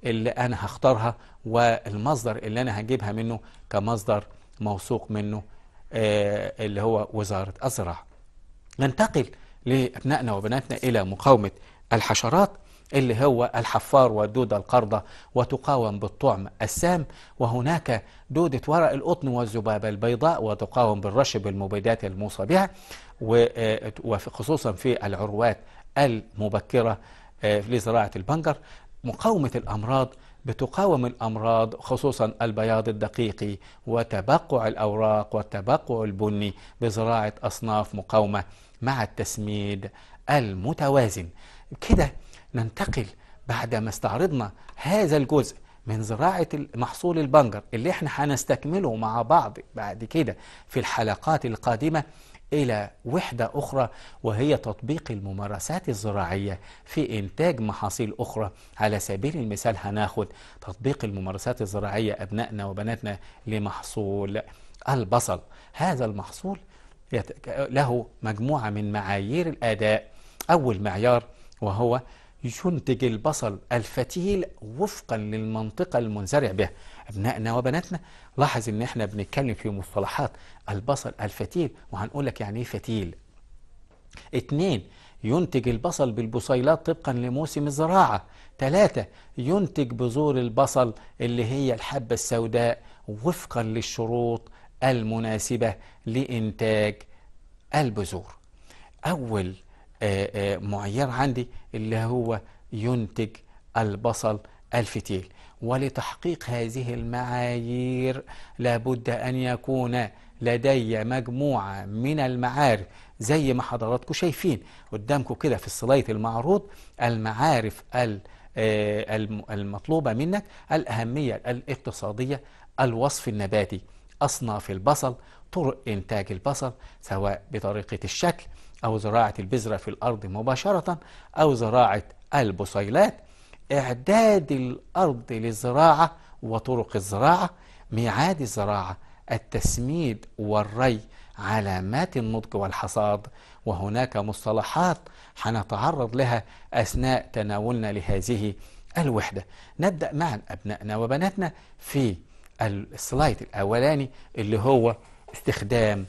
اللي أنا هختارها والمصدر اللي أنا هجيبها منه كمصدر موثوق منه آه، اللي هو وزارة الزراعة ننتقل لأبنائنا وبناتنا إلى مقاومة الحشرات اللي هو الحفار والدودة القرضة وتقاوم بالطعم السام وهناك دودة ورق القطن والذبابة البيضاء وتقاوم بالرش بالمبيدات الموصى بها آه، وخصوصا في العروات المبكرة لزراعة آه، البنجر مقاومة الأمراض بتقاوم الأمراض خصوصا البياض الدقيقي وتبقع الأوراق والتبقع البني بزراعة أصناف مقاومة مع التسميد المتوازن كده ننتقل بعد ما استعرضنا هذا الجزء من زراعة محصول البنجر اللي احنا هنستكمله مع بعض بعد كده في الحلقات القادمة إلى وحدة أخرى وهي تطبيق الممارسات الزراعية في إنتاج محاصيل أخرى على سبيل المثال هناخد تطبيق الممارسات الزراعية أبنائنا وبناتنا لمحصول البصل هذا المحصول له مجموعة من معايير الأداء أول معيار وهو ينتج البصل الفتيل وفقا للمنطقة المنزرع بها أبنائنا وبناتنا لاحظ إن إحنا بنتكلم في مصطلحات البصل الفتيل وهنقول لك يعني إيه فتيل اتنين ينتج البصل بالبصيلات طبقا لموسم الزراعة ثلاثة ينتج بذور البصل اللي هي الحبة السوداء وفقا للشروط المناسبة لإنتاج البذور أول آه، آه، معيار عندي اللي هو ينتج البصل الفتيل ولتحقيق هذه المعايير لابد أن يكون لدي مجموعة من المعارف زي ما حضراتكم شايفين قدامكم كده في السلايد المعروض المعارف آه، المطلوبة منك الأهمية الاقتصادية الوصف النباتي أصناف البصل طرق إنتاج البصل سواء بطريقة الشكل أو زراعة البذرة في الأرض مباشرة أو زراعة البصيلات إعداد الأرض للزراعة وطرق الزراعة ميعاد الزراعة التسميد والري علامات النضج والحصاد وهناك مصطلحات حنتعرض لها أثناء تناولنا لهذه الوحدة نبدأ معا أبنائنا وبناتنا في السلايد الأولاني اللي هو استخدام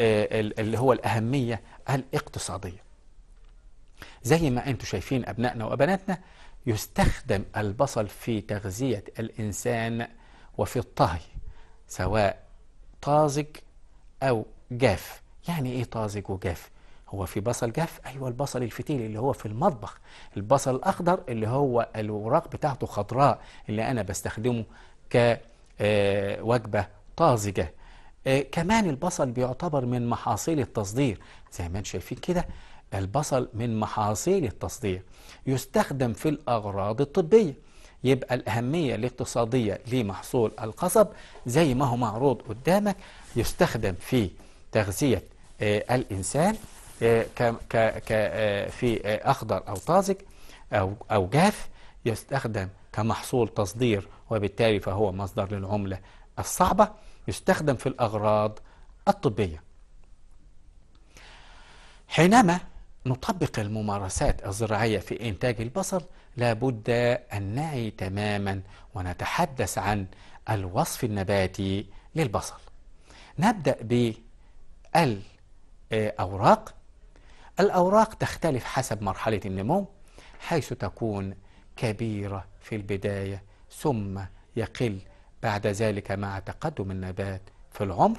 آه، اللي هو الأهمية الاقتصادية زي ما انتم شايفين أبنائنا وأبناتنا يستخدم البصل في تغذية الإنسان وفي الطهي سواء طازج أو جاف يعني إيه طازج وجاف؟ هو في بصل جاف؟ أيوة البصل الفتيل اللي هو في المطبخ البصل الأخضر اللي هو الوراق بتاعته خضراء اللي أنا بستخدمه كوجبة آه، طازجة آه، كمان البصل بيعتبر من محاصيل التصدير زي ما انتم شايفين كده البصل من محاصيل التصدير يستخدم في الأغراض الطبية يبقى الأهمية الاقتصادية لمحصول القصب زي ما هو معروض قدامك يستخدم في تغذية آه، الإنسان آه، في أخضر أو طازج أو, أو جاف يستخدم كمحصول تصدير وبالتالي فهو مصدر للعملة الصعبة يستخدم في الأغراض الطبية حينما نطبق الممارسات الزراعية في إنتاج البصل لابد أن نعي تماما ونتحدث عن الوصف النباتي للبصل نبدأ بالأوراق الأوراق تختلف حسب مرحلة النمو حيث تكون كبيرة في البداية ثم يقل بعد ذلك مع تقدم النبات في العمر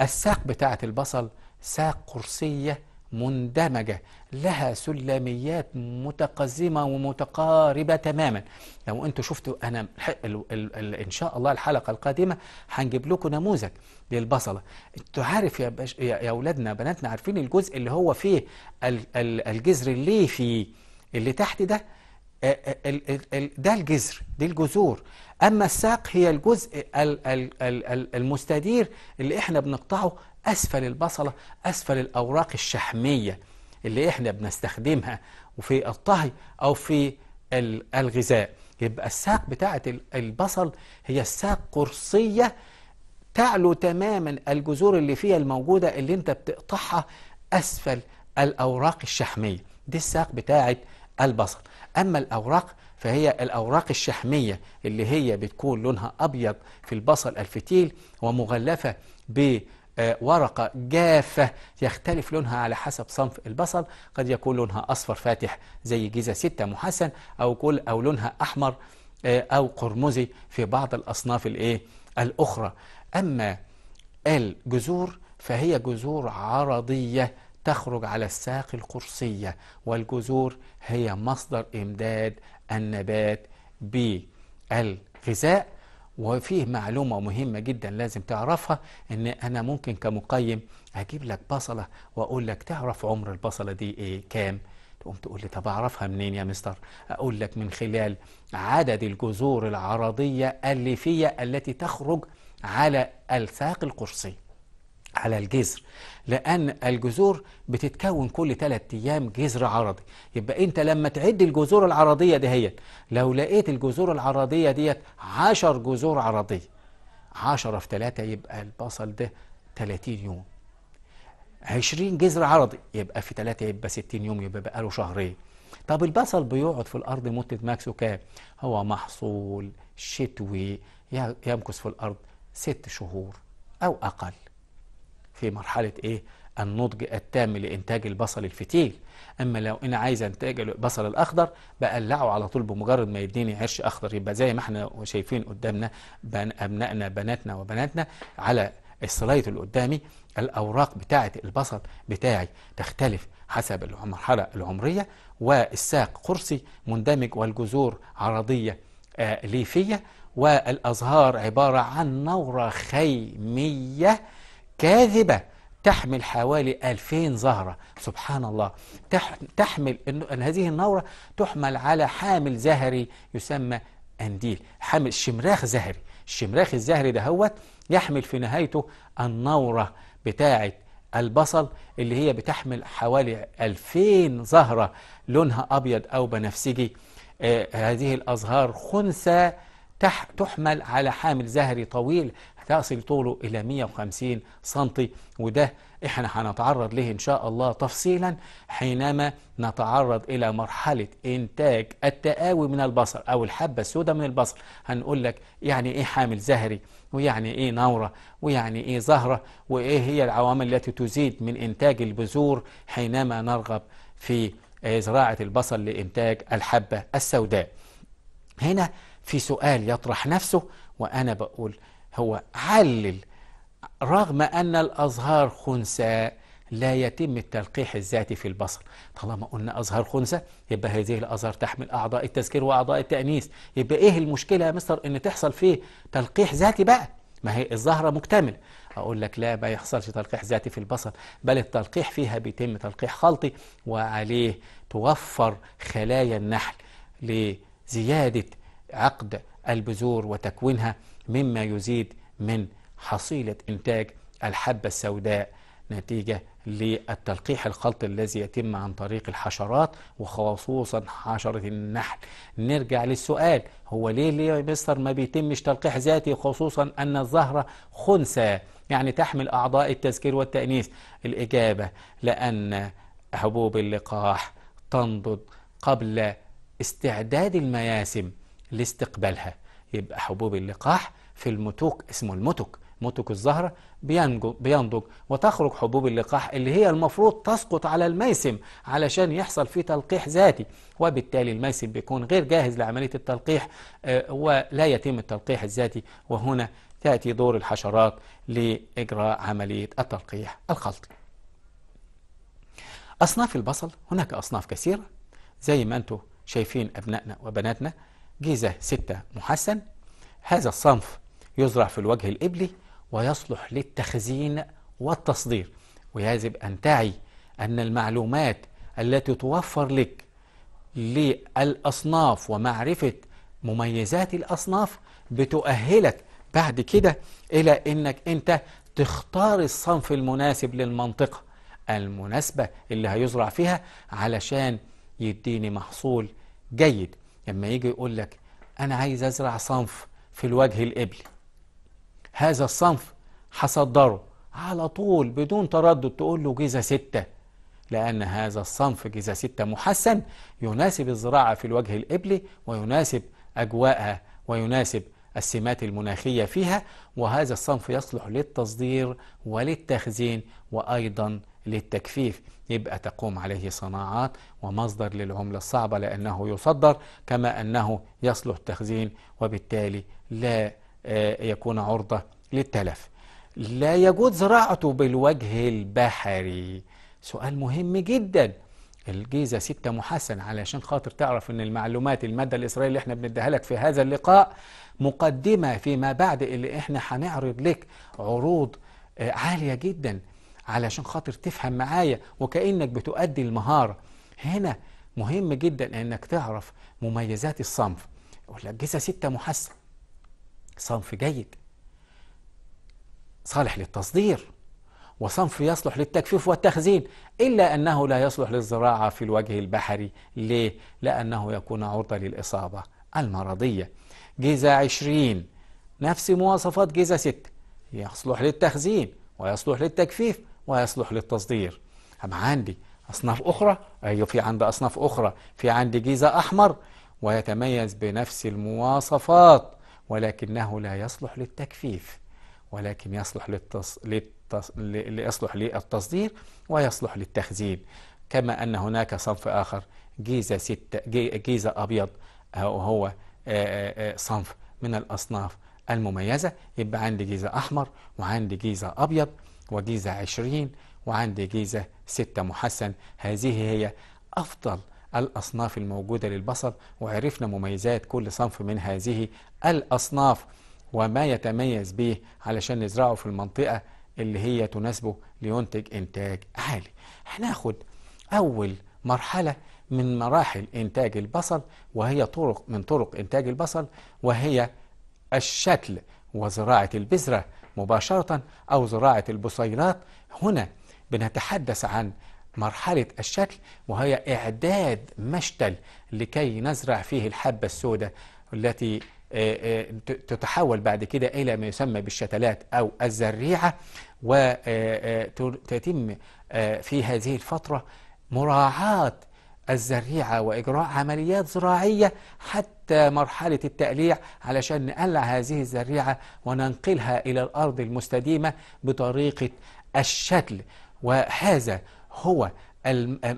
الساق بتاعة البصل ساق قرصية مندمجة لها سلميات متقزمة ومتقاربة تماما لو انتوا شفتوا انا ان شاء الله الحلقة القادمة هنجيب لكم نموذج للبصلة انتوا عارف يا, باش يا, يا اولادنا بناتنا عارفين الجزء اللي هو فيه الجذر الليفي اللي تحت ده آه، آه، ده الجذر دي الجذور اما الساق هي الجزء المستدير اللي احنا بنقطعه اسفل البصله اسفل الاوراق الشحميه اللي احنا بنستخدمها وفي الطهي او في الغذاء يبقى الساق بتاعه البصل هي الساق قرصيه تعلو تماما الجذور اللي فيها الموجوده اللي انت بتقطعها اسفل الاوراق الشحميه دي الساق بتاعه البصل أما الأوراق فهي الأوراق الشحمية اللي هي بتكون لونها أبيض في البصل الفتيل ومغلفة ب ورقة جافة يختلف لونها على حسب صنف البصل قد يكون لونها أصفر فاتح زي جيزة ستة محسن أو كل أو لونها أحمر آه، أو قرمزي في بعض الأصناف الإيه الأخرى أما الجذور فهي جذور عرضية تخرج على الساق القرصية والجذور هي مصدر إمداد النبات بالغذاء وفيه معلومة مهمة جدا لازم تعرفها ان انا ممكن كمقيم اجيب لك بصلة واقول لك تعرف عمر البصلة دي ايه كام تقوم تقول لي طب اعرفها منين يا مستر اقول لك من خلال عدد الجذور العرضية الليفية التي تخرج على الساق القرصي على الجذر لأن الجذور بتتكون كل 3 أيام جذر عرضي يبقى أنت لما تعد الجذور العرضية دهيت لو لقيت الجذور العرضية ديت 10 جذور عرضية 10 في 3 يبقى البصل ده 30 يوم 20 جذر عرضي يبقى في 3 يبقى 60 يوم يبقى بقى له شهرين طب البصل بيقعد في الأرض مدة ماكسو كام؟ هو محصول شتوي يمكث في الأرض ست شهور أو أقل في مرحلة إيه؟ النضج التام لإنتاج البصل الفتيل أما لو أنا عايز أنتاج البصل الأخضر بقلعه على طول بمجرد ما يديني عرش أخضر يبقى زي ما احنا شايفين قدامنا بن أبنائنا بناتنا وبناتنا على السلايد اللي قدامي الأوراق بتاعة البصل بتاعي تختلف حسب المرحلة العمرية والساق قرصي مندمج والجذور عرضية آه، ليفية والأزهار عبارة عن نورة خيمية كاذبة تحمل حوالي 2000 زهرة سبحان الله تحمل أن هذه النورة تحمل على حامل زهري يسمى أنديل حامل شمراخ زهري الشمراخ الزهري ده هو يحمل في نهايته النورة بتاعة البصل اللي هي بتحمل حوالي 2000 زهرة لونها أبيض أو بنفسجي آه هذه الأزهار خنثى تح تحمل على حامل زهري طويل تصل طوله إلى 150 سنتي وده إحنا هنتعرض له إن شاء الله تفصيلا حينما نتعرض إلى مرحلة إنتاج التقاوي من البصل أو الحبة السوداء من البصل هنقول لك يعني إيه حامل زهري ويعني إيه نورة ويعني إيه زهرة وإيه هي العوامل التي تزيد من إنتاج البذور حينما نرغب في زراعة البصل لإنتاج الحبة السوداء هنا في سؤال يطرح نفسه وأنا بقول هو علل رغم أن الأزهار خنساء لا يتم التلقيح الذاتي في البصر طالما قلنا أزهار خنساء يبقى هذه الأزهار تحمل أعضاء التذكير وأعضاء التأنيث يبقى إيه المشكلة يا مستر إن تحصل فيه تلقيح ذاتي بقى ما هي الزهرة مكتملة أقول لك لا ما يحصلش تلقيح ذاتي في البصل بل التلقيح فيها بيتم تلقيح خلطي وعليه توفر خلايا النحل لزيادة عقد البذور وتكوينها مما يزيد من حصيلة إنتاج الحبة السوداء نتيجة للتلقيح الخلط الذي يتم عن طريق الحشرات وخصوصا حشرة النحل نرجع للسؤال هو ليه ليه يا مستر ما بيتمش تلقيح ذاتي خصوصا أن الزهرة خنثى يعني تحمل أعضاء التذكير والتأنيث الإجابة لأن حبوب اللقاح تنضد قبل استعداد المياسم لاستقبالها يبقى حبوب اللقاح في المتوك اسمه المتك متك الزهرة بينضج, بينضج وتخرج حبوب اللقاح اللي هي المفروض تسقط على الميسم علشان يحصل فيه تلقيح ذاتي وبالتالي الميسم بيكون غير جاهز لعملية التلقيح آه، ولا يتم التلقيح الذاتي وهنا تأتي دور الحشرات لإجراء عملية التلقيح الخلطي أصناف البصل هناك أصناف كثيرة زي ما أنتم شايفين أبنائنا وبناتنا جيزة 6 محسن هذا الصنف يزرع في الوجه الإبلي ويصلح للتخزين والتصدير ويجب أن تعي أن المعلومات التي توفر لك للأصناف ومعرفة مميزات الأصناف بتؤهلك بعد كده إلى أنك أنت تختار الصنف المناسب للمنطقة المناسبة اللي هيزرع فيها علشان يديني محصول جيد لما يجي يقول لك أنا عايز أزرع صنف في الوجه القبلي هذا الصنف هصدره على طول بدون تردد تقول له جيزة ستة لأن هذا الصنف جيزة ستة محسن يناسب الزراعة في الوجه القبلي ويناسب أجواءها ويناسب السمات المناخية فيها وهذا الصنف يصلح للتصدير وللتخزين وأيضا للتكفيف يبقى تقوم عليه صناعات ومصدر للعملة الصعبة لأنه يصدر كما أنه يصلح التخزين وبالتالي لا آه، يكون عرضة للتلف لا يجوز زراعته بالوجه البحري سؤال مهم جدا الجيزة ستة محسن علشان خاطر تعرف ان المعلومات المادة الإسرائيلية اللي احنا بنديها لك في هذا اللقاء مقدمة فيما بعد اللي احنا هنعرض لك عروض آه، عالية جدا علشان خاطر تفهم معايا وكأنك بتؤدي المهارة هنا مهم جدا انك تعرف مميزات الصنف يقول لك جيزة ستة محسن صنف جيد صالح للتصدير وصنف يصلح للتكفيف والتخزين إلا أنه لا يصلح للزراعة في الوجه البحري ليه؟ لأنه يكون عرضة للإصابة المرضية جيزة عشرين نفس مواصفات جيزة ستة يصلح للتخزين ويصلح للتكفيف ويصلح للتصدير أما عندي أصناف أخرى أي أيوة، في عندي أصناف أخرى في عندي جيزة أحمر ويتميز بنفس المواصفات ولكنه لا يصلح للتكفيف ولكن يصلح للتص... للتص... ليصلح للتصدير ويصلح للتخزين كما أن هناك صنف آخر جيزة, ستة جيزة أبيض أه، هو أه، أه، صنف من الأصناف المميزة يبقى عندي جيزة أحمر وعندي جيزة أبيض وجيزة 20 وعندي جيزة 6 محسن هذه هي أفضل الأصناف الموجودة للبصل وعرفنا مميزات كل صنف من هذه الأصناف وما يتميز به علشان نزرعه في المنطقة اللي هي تناسبه لينتج إنتاج عالي هناخد أول مرحلة من مراحل إنتاج البصل وهي طرق من طرق إنتاج البصل وهي الشكل وزراعة البذرة مباشرة أو زراعة البصيلات هنا بنتحدث عن مرحلة الشكل وهي إعداد مشتل لكي نزرع فيه الحبة السوداء التي آه، آه، تتحول بعد كده إلى ما يسمى بالشتلات أو الزريعة وتتم آه، في هذه الفترة مراعاة الزريعة وإجراء عمليات زراعية حتى مرحلة التأليع علشان نقلع هذه الزريعة وننقلها إلى الأرض المستديمة بطريقة الشتل وهذا هو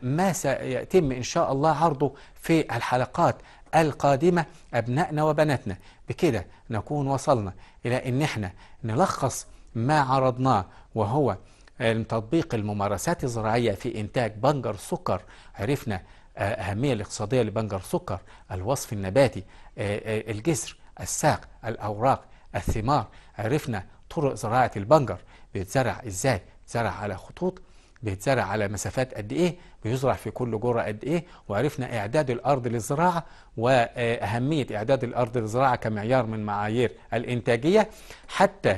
ما سيتم إن شاء الله عرضه في الحلقات القادمة أبنائنا وبناتنا بكده نكون وصلنا إلى أن احنا نلخص ما عرضناه وهو تطبيق الممارسات الزراعية في إنتاج بنجر سكر عرفنا الاهميه الاقتصادية لبنجر السكر الوصف النباتي آه، آه، الجسر الساق الأوراق الثمار عرفنا طرق زراعة البنجر بيتزرع إزاي بيتزرع على خطوط بيتزرع على مسافات قد ايه بيزرع في كل جرة قد ايه وعرفنا اعداد الارض للزراعة واهمية آه، اعداد الارض للزراعة كمعيار من معايير الانتاجية حتى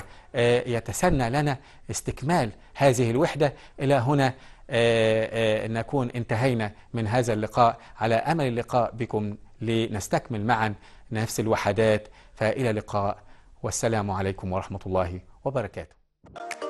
يتسنى لنا استكمال هذه الوحدة الى هنا آه، آه، نكون انتهينا من هذا اللقاء على أمل اللقاء بكم لنستكمل معا نفس الوحدات فإلى اللقاء والسلام عليكم ورحمة الله وبركاته